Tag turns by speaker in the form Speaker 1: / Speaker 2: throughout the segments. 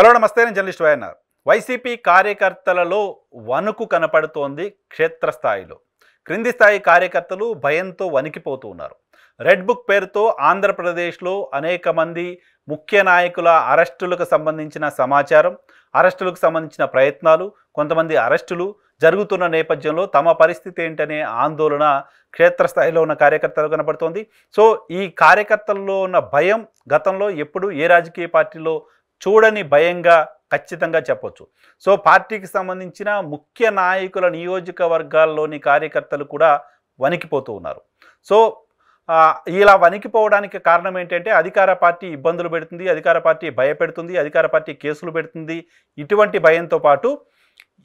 Speaker 1: hello నమస్తే నేను journalist YNR YCP కార్యకర్తలలో వణుకు కనపడుతోంది క్షేత్రస్థాయిలో క్రింది స్థాయి కార్యకర్తలు భయంతో వణికిపోతూ ఉన్నారు రెడ్ బుక్ పేరుతో ఆంధ్రప్రదేశ్లో అనేక మంది ముఖ్య నాయకుల అరెస్టులకు సంబంధించిన సమాచారం అరెస్టులకు సంబంధించిన ప్రయత్నాలు కొంతమంది అరెస్టులు జరుగుతున్న నేపథ్యంలో తమ పరిస్థితి ఏంటనే ఆందోళన క్షేత్రస్థాయిలో ఉన్న కార్యకర్తలు కనపడుతోంది సో ఈ కార్యకర్తల్లో ఉన్న భయం గతంలో ఎప్పుడు ఏ రాజకీయ పార్టీలో చూడని భయంగా ఖచ్చితంగా చెప్పొచ్చు సో పార్టీకి సంబంధించిన ముఖ్య నాయకుల నియోజకవర్గాల్లోని కార్యకర్తలు కూడా వణికిపోతూ ఉన్నారు సో ఇలా వణికిపోవడానికి కారణం ఏంటంటే అధికార పార్టీ ఇబ్బందులు పెడుతుంది అధికార పార్టీ భయపెడుతుంది అధికార పార్టీ కేసులు పెడుతుంది ఇటువంటి భయంతో పాటు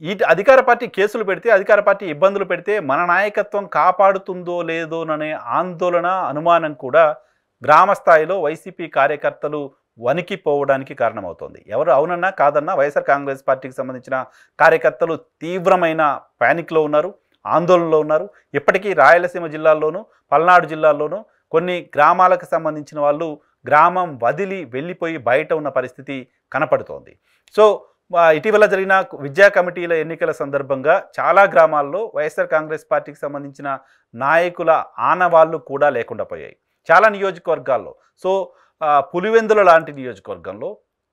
Speaker 1: ఈ అధికార పార్టీ కేసులు పెడితే అధికార పార్టీ ఇబ్బందులు పెడితే మన నాయకత్వం కాపాడుతుందో లేదోననే ఆందోళన అనుమానం కూడా గ్రామ స్థాయిలో వైసీపీ కార్యకర్తలు వణికిపోవడానికి కారణమవుతోంది ఎవరు అవునన్నా కాదన్నా వైఎస్ఆర్ కాంగ్రెస్ పార్టీకి సంబంధించిన కార్యకర్తలు తీవ్రమైన ప్యానిక్లో ఉన్నారు ఆందోళనలో ఉన్నారు ఇప్పటికీ రాయలసీమ జిల్లాల్లోనూ పల్నాడు జిల్లాల్లోనూ కొన్ని గ్రామాలకు సంబంధించిన వాళ్ళు గ్రామం వదిలి వెళ్ళిపోయి బయట ఉన్న పరిస్థితి కనపడుతోంది సో ఇటీవల జరిగిన విద్యా కమిటీల ఎన్నికల సందర్భంగా చాలా గ్రామాల్లో వైఎస్ఆర్ కాంగ్రెస్ పార్టీకి సంబంధించిన నాయకుల ఆనవాళ్లు కూడా లేకుండా పోయాయి చాలా నియోజకవర్గాల్లో సో పులివెందుల లాంటి నియోజకవర్గంలో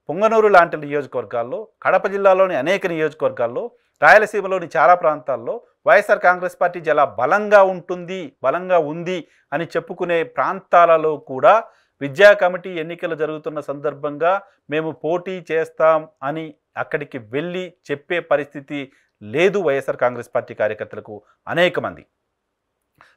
Speaker 1: పొంగనూరు లాంటి నియోజకవర్గాల్లో కడప జిల్లాలోని అనేక నియోజకవర్గాల్లో రాయలసీమలోని చాలా ప్రాంతాల్లో వైఎస్ఆర్ కాంగ్రెస్ పార్టీ చాలా బలంగా ఉంటుంది బలంగా ఉంది అని చెప్పుకునే ప్రాంతాలలో కూడా విద్యా కమిటీ ఎన్నికలు జరుగుతున్న సందర్భంగా మేము పోటీ చేస్తాం అని అక్కడికి వెళ్ళి చెప్పే పరిస్థితి లేదు వైఎస్ఆర్ కాంగ్రెస్ పార్టీ కార్యకర్తలకు అనేక మంది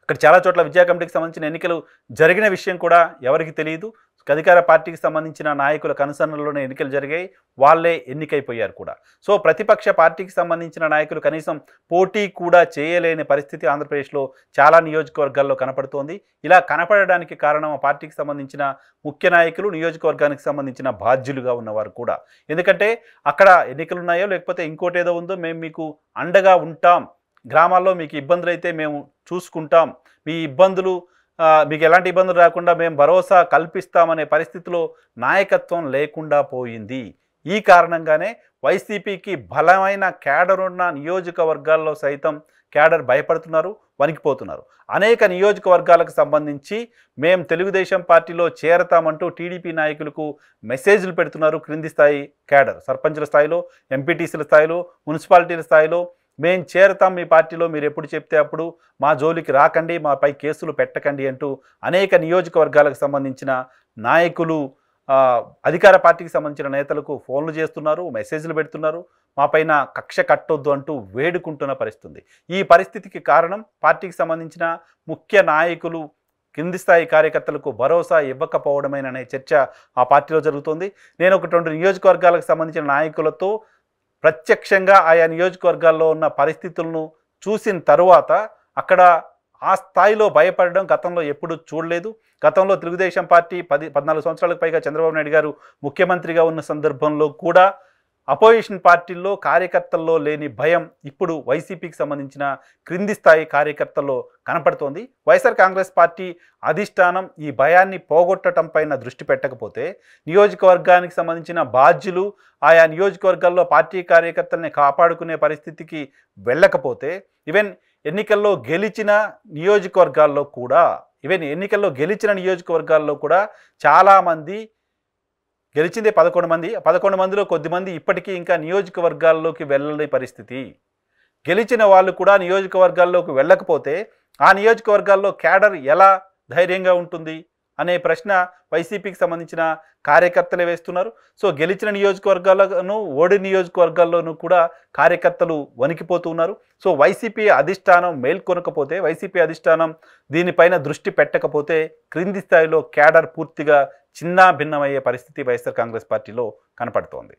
Speaker 1: అక్కడ చాలా చోట్ల విద్యా కమిటీకి సంబంధించిన ఎన్నికలు జరిగిన విషయం కూడా ఎవరికి తెలియదు అధికార పార్టీకి సంబంధించిన నాయకుల కనుసరణలోనే ఎన్నికలు జరిగాయి వాళ్ళే ఎన్నికైపోయారు కూడా సో ప్రతిపక్ష పార్టీకి సంబంధించిన నాయకులు కనీసం పోటీ కూడా చేయలేని పరిస్థితి ఆంధ్రప్రదేశ్లో చాలా నియోజకవర్గాల్లో కనపడుతోంది ఇలా కనపడడానికి కారణం ఆ పార్టీకి సంబంధించిన ముఖ్య నాయకులు నియోజకవర్గానికి సంబంధించిన బాధ్యులుగా ఉన్నవారు కూడా ఎందుకంటే అక్కడ ఎన్నికలు ఉన్నాయో లేకపోతే ఇంకోటి ఏదో ఉందో మేము మీకు అండగా ఉంటాం గ్రామాల్లో మీకు ఇబ్బందులు అయితే మేము చూసుకుంటాం మీ ఇబ్బందులు మీకు ఎలాంటి ఇబ్బందులు రాకుండా మేము భరోసా కల్పిస్తామనే పరిస్థితిలో నాయకత్వం లేకుండా పోయింది ఈ కారణంగానే వైసీపీకి బలమైన క్యాడర్ ఉన్న నియోజకవర్గాల్లో సైతం క్యాడర్ భయపడుతున్నారు వణికిపోతున్నారు అనేక నియోజకవర్గాలకు సంబంధించి మేము తెలుగుదేశం పార్టీలో చేరతామంటూ టీడీపీ నాయకులకు మెసేజ్లు పెడుతున్నారు క్రింది స్థాయి క్యాడర్ సర్పంచుల స్థాయిలో ఎంపీటీసీల స్థాయిలో మున్సిపాలిటీల స్థాయిలో మేం చేరతాం మీ పార్టీలో మీరు ఎప్పుడు చెప్తే అప్పుడు మా జోలికి రాకండి మాపై కేసులు పెట్టకండి అంటూ అనేక నియోజకవర్గాలకు సంబంధించిన నాయకులు అధికార పార్టీకి సంబంధించిన నేతలకు ఫోన్లు చేస్తున్నారు మెసేజ్లు పెడుతున్నారు మాపైన కక్ష కట్టొద్దు అంటూ వేడుకుంటున్న పరిస్థితి ఈ పరిస్థితికి కారణం పార్టీకి సంబంధించిన ముఖ్య నాయకులు కింది స్థాయి కార్యకర్తలకు భరోసా ఇవ్వకపోవడమేననే చర్చ ఆ పార్టీలో జరుగుతోంది నేను ఒకటి రెండు నియోజకవర్గాలకు సంబంధించిన నాయకులతో ప్రత్యక్షంగా ఆయా నియోజకవర్గాల్లో ఉన్న పరిస్థితులను చూసిన తరువాత అక్కడ ఆ స్థాయిలో భయపడడం గతంలో ఎప్పుడు చూడలేదు గతంలో తెలుగుదేశం పార్టీ పది పద్నాలుగు సంవత్సరాలకు పైగా చంద్రబాబు నాయుడు గారు ముఖ్యమంత్రిగా ఉన్న సందర్భంలో కూడా అపోజిషన్ పార్టీల్లో కార్యకర్తల్లో లేని భయం ఇప్పుడు వైసీపీకి సంబంధించిన క్రింది స్థాయి కార్యకర్తల్లో కనపడుతోంది వైఎస్ఆర్ కాంగ్రెస్ పార్టీ అధిష్టానం ఈ భయాన్ని పోగొట్టడం పైన దృష్టి పెట్టకపోతే నియోజకవర్గానికి సంబంధించిన బాధ్యులు ఆయా నియోజకవర్గాల్లో పార్టీ కార్యకర్తల్ని కాపాడుకునే పరిస్థితికి వెళ్ళకపోతే ఈవెన్ ఎన్నికల్లో గెలిచిన నియోజకవర్గాల్లో కూడా ఈవెన్ ఎన్నికల్లో గెలిచిన నియోజకవర్గాల్లో కూడా చాలామంది గెలిచిందే పదకొండు మంది పదకొండు మందిలో కొద్దిమంది ఇప్పటికీ ఇంకా నియోజకవర్గాల్లోకి వెళ్ళని పరిస్థితి గెలిచిన వాళ్ళు కూడా నియోజకవర్గాల్లోకి వెళ్ళకపోతే ఆ నియోజకవర్గాల్లో క్యాడర్ ఎలా ధైర్యంగా ఉంటుంది అనే ప్రశ్న వైసీపీకి సంబంధించిన కార్యకర్తలే వేస్తున్నారు సో గెలిచిన నియోజకవర్గాల్లోనూ ఓడి నియోజకవర్గాల్లోనూ కూడా కార్యకర్తలు వణికిపోతూ ఉన్నారు సో వైసీపీ అధిష్టానం మేల్కొనకపోతే వైసీపీ అధిష్టానం దీనిపైన దృష్టి పెట్టకపోతే క్రింది స్థాయిలో క్యాడర్ పూర్తిగా చిన్నా భిన్నమయ్యే పరిస్థితి వైఎస్ఆర్ కాంగ్రెస్ పార్టీలో కనపడుతోంది